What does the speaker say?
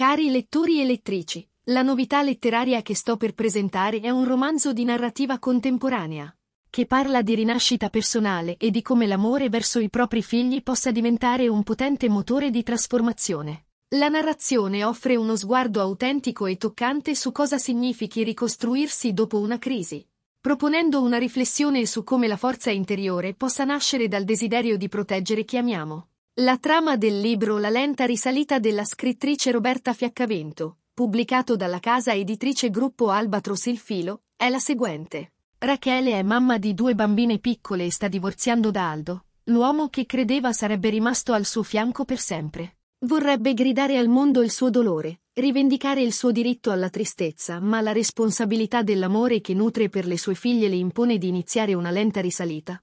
Cari lettori e lettrici, la novità letteraria che sto per presentare è un romanzo di narrativa contemporanea, che parla di rinascita personale e di come l'amore verso i propri figli possa diventare un potente motore di trasformazione. La narrazione offre uno sguardo autentico e toccante su cosa significhi ricostruirsi dopo una crisi, proponendo una riflessione su come la forza interiore possa nascere dal desiderio di proteggere chi amiamo. La trama del libro La lenta risalita della scrittrice Roberta Fiaccavento, pubblicato dalla casa editrice Gruppo Albatros Il Filo, è la seguente. Rachele è mamma di due bambine piccole e sta divorziando da Aldo, l'uomo che credeva sarebbe rimasto al suo fianco per sempre. Vorrebbe gridare al mondo il suo dolore, rivendicare il suo diritto alla tristezza, ma la responsabilità dell'amore che nutre per le sue figlie le impone di iniziare una lenta risalita,